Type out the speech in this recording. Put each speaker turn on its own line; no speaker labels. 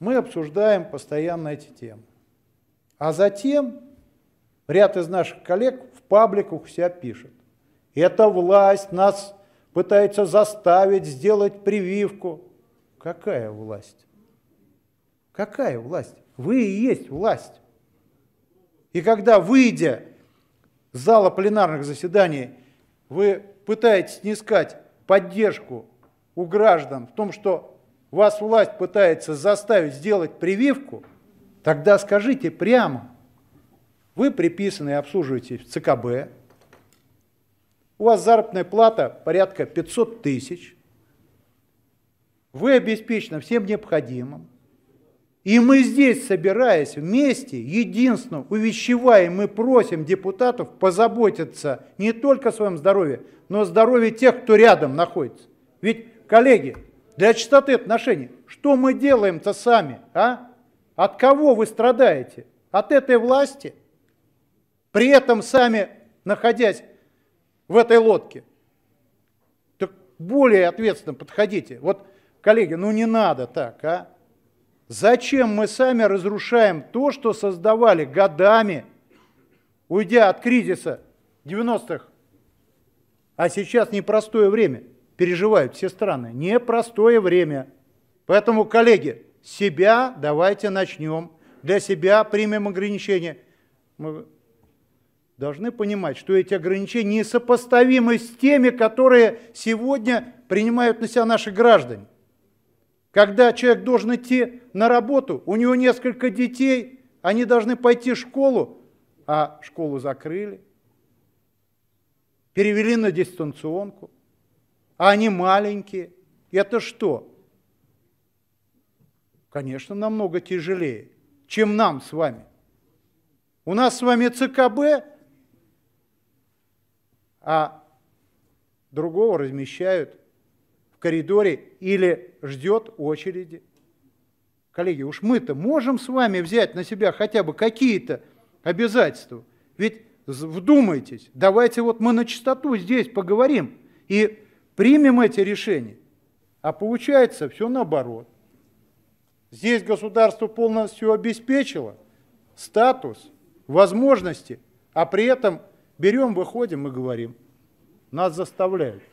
мы обсуждаем постоянно эти темы. А затем ряд из наших коллег в пабликах у пишет. Это власть нас пытается заставить сделать прививку. Какая власть? Какая власть? Вы и есть власть. И когда, выйдя с зала пленарных заседаний, вы пытаетесь снискать поддержку у граждан в том, что вас власть пытается заставить сделать прививку, тогда скажите прямо, вы приписаны и обслуживаете в ЦКБ, у вас заработная плата порядка 500 тысяч, вы обеспечены всем необходимым, и мы здесь, собираясь вместе, единственно увещеваем и просим депутатов позаботиться не только о своем здоровье, но о здоровье тех, кто рядом находится. Ведь, коллеги, для чистоты отношений. Что мы делаем-то сами, а? От кого вы страдаете? От этой власти? При этом сами, находясь в этой лодке. Так более ответственно подходите. Вот, коллеги, ну не надо так, а? Зачем мы сами разрушаем то, что создавали годами, уйдя от кризиса 90-х, а сейчас непростое время – переживают все страны. Непростое время. Поэтому, коллеги, себя давайте начнем. Для себя примем ограничения. Мы должны понимать, что эти ограничения несопоставимы с теми, которые сегодня принимают на себя наши граждане. Когда человек должен идти на работу, у него несколько детей, они должны пойти в школу, а школу закрыли, перевели на дистанционку – а они маленькие. Это что? Конечно, намного тяжелее, чем нам с вами. У нас с вами ЦКБ, а другого размещают в коридоре или ждет очереди. Коллеги, уж мы-то можем с вами взять на себя хотя бы какие-то обязательства. Ведь вдумайтесь, давайте вот мы на чистоту здесь поговорим и примем эти решения. А получается все наоборот. Здесь государство полностью обеспечило статус, возможности, а при этом берем, выходим и говорим. Нас заставляют.